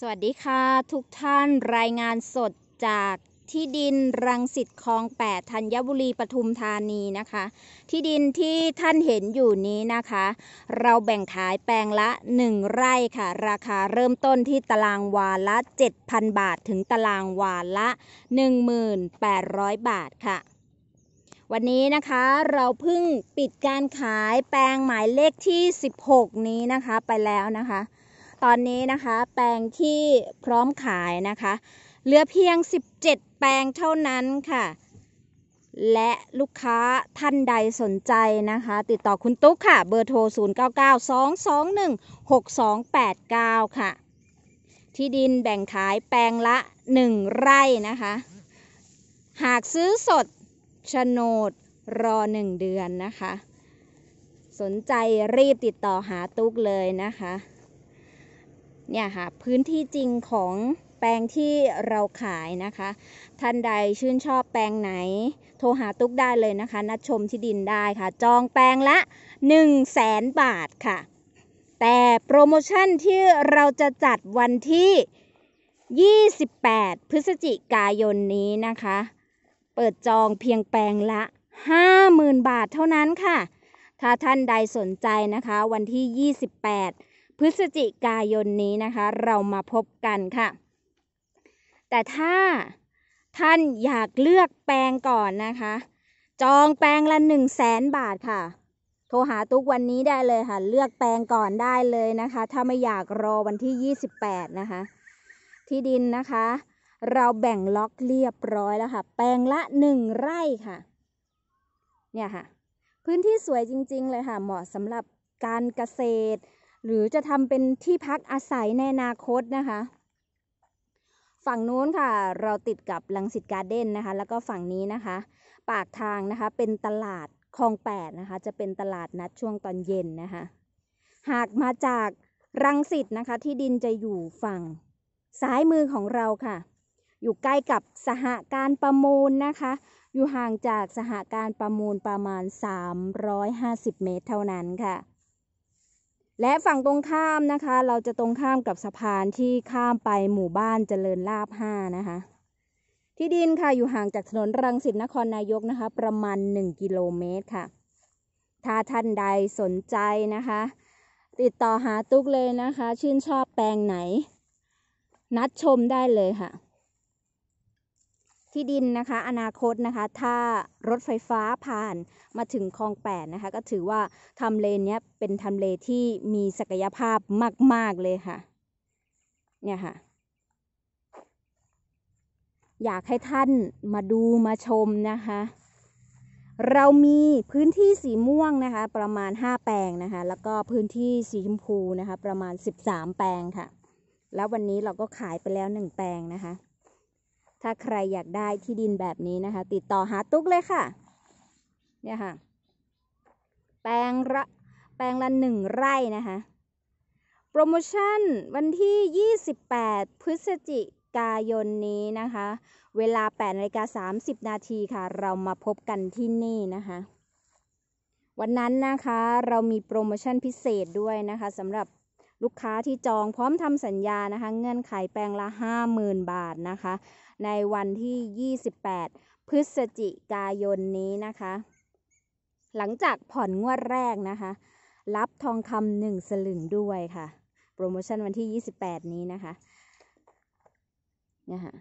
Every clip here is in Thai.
สวัสดีค่ะ ทุกท่านรายงานสดจากที่ดินรังสิตคลองแปดธัญบุรีปทุมธานีนะคะ ที่ดินที่ท่านเห็นอยู่นี้นะคะ เราแบ่งขายแปลงละ 1 ไร่ค่ะ ราคาเริ่มต้นที่ตารางวาละ 7,000 บาทถึงตารางวาละ 1,800 บาทค่ะ วันนี้นะคะเราเพิ่งปิดการขายแปลงหมายเลขที่ 16 นี้นะคะไปแล้วนะคะตอนนี้นะคะแปลงที่พร้อมขายนะคะเหลือเพียง 17 แปลงเท่านั้นค่ะ และลูกค้าท่านใดสนใจนะคะ ติดต่อคุณตุ๊กค่ะ เบอร์โทร 0992216289 ค่ะ ที่ดินแบ่งขายแปลงละ 1 ไร่นะคะ หากซื้อสดโฉนดรอ 1 เดือนนะคะ สนใจรีบติดต่อหาตุ๊กเลยนะคะเนี่ยค่ะพื้นที่จริงของแปลงที่เราขายนะคะ ท่านใดชื่นชอบแปลงไหน โทรหาตุ๊กได้เลยนะคะนัดชมที่ดินได้ค่ะ จองแปลงละ1 0 0 0 0แสนบาทค่ะ แต่โปรโมชั่นที่เราจะจัดวันที่ 28 พฤศจิกายนนี้นะคะ เปิดจองเพียงแปลงละ 50,000 บาทเท่านั้นค่ะ ถ้าท่านใดสนใจนะคะวันที่ 28พฤศจิกายนนี้นะคะ เรามาพบกันค่ะ แต่ถ้าท่านอยากเลือกแปลงก่อนนะคะ จองแปลงละหนึ่งแสนบาทค่ะ โทรหาตุ๊กวันนี้ได้เลยค่ะ เลือกแปลงก่อนได้เลยนะคะ ถ้าไม่อยากรอวันที่ 28 นะคะ ที่ดินนะคะ เราแบ่งล็อกเรียบร้อยแล้วค่ะ แปลงละหนึ่งไร่ค่ะ เนี่ยค่ะ พื้นที่สวยจริง ๆ เลยค่ะ เหมาะสำหรับการเกษตรหรือจะทำเป็นที่พักอาศัยในอนาคตนะคะ ฝั่งนู้นค่ะ เราติดกับลังสิตการ์เด้นนะคะ แล้วก็ฝั่งนี้นะคะ ปากทางนะคะ เป็นตลาดคลองแปดนะคะ จะเป็นตลาดนัดช่วงตอนเย็นนะคะ หากมาจากรังสิตนะคะ ที่ดินจะอยู่ฝั่งซ้ายมือของเราค่ะ อยู่ใกล้กับสหการประมูลนะคะ อยู่ห่างจากสหการประมูลประมาณ350เมตรเท่านั้นค่ะและฝั่งตรงข้ามนะคะ เราจะตรงข้ามกับสะพานที่ข้ามไปหมู่บ้านเจริญลาบห้านะคะ ที่ดินค่ะอยู่ห่างจากถนนรังสิตนครนายกนะคะ ประมาณ1กิโลเมตรค่ะ ถ้าท่านใดสนใจนะคะ ติดต่อหาตุ๊กเลยนะคะ ชื่นชอบแปลงไหน นัดชมได้เลยค่ะที่ดินนะคะอนาคตนะคะถ้ารถไฟฟ้าผ่านมาถึงคลองแปดนะคะก็ถือว่าทำเลนี้เป็นทำเลที่มีศักยภาพมาก ๆ เลยค่ะเนี่ยค่ะ อยากให้ท่านมาดูมาชมนะคะเรามีพื้นที่สีม่วงนะคะประมาณ 5 แปลงนะคะแล้วก็พื้นที่สีชมพูนะคะ ประมาณ 13 แปลงค่ะ แล้ววันนี้เราก็ขายไปแล้ว 1 แปลงนะคะถ้าใครอยากได้ที่ดินแบบนี้นะคะ ติดต่อหาตุ๊กเลยค่ะเนี่ยค่ะ แปลงละแปลงละหนึ่งไร่นะคะ โปรโมชั่นวันที่ 28 พฤศจิกายนนี้นะคะ เวลา8นาฬิกา30 นาทีค่ะ เรามาพบกันที่นี่นะคะ วันนั้นนะคะ เรามีโปรโมชั่นพิเศษด้วยนะคะสำหรับลูกค้าที่จองพร้อมทำสัญญานะคะ เงื่อนไขแปลงละ50,000บาทนะคะ ในวันที่ 28 พฤศจิกายนนี้นะคะ หลังจากผ่อนงวดแรกนะคะ รับทองคำหนึ่งสลึงด้วยค่ะ โปรโมชั่นวันที่ 28 นี้นะคะนะคะ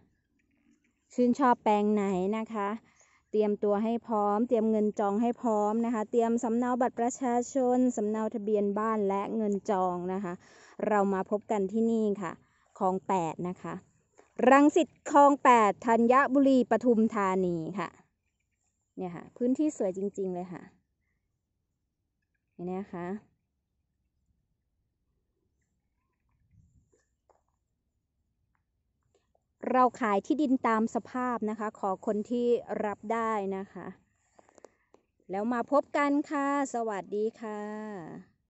ชื่นชอบแปลงไหนนะคะเตรียมตัวให้พร้อม เตรียมเงินจองให้พร้อมนะคะ เตรียมสำเนาบัตรประชาชนสำเนาทะเบียนบ้านและเงินจองนะคะ เรามาพบกันที่นี่ค่ะ คลอง8นะคะ รังสิตคลอง8ธัญบุรีปทุมธานีค่ะ เนี่ยค่ะ พื้นที่สวยจริง ๆเลยค่ะนี่นะคะเราขายที่ดินตามสภาพนะคะ ขอคนที่รับได้นะคะ แล้วมาพบกันค่ะ สวัสดีค่ะ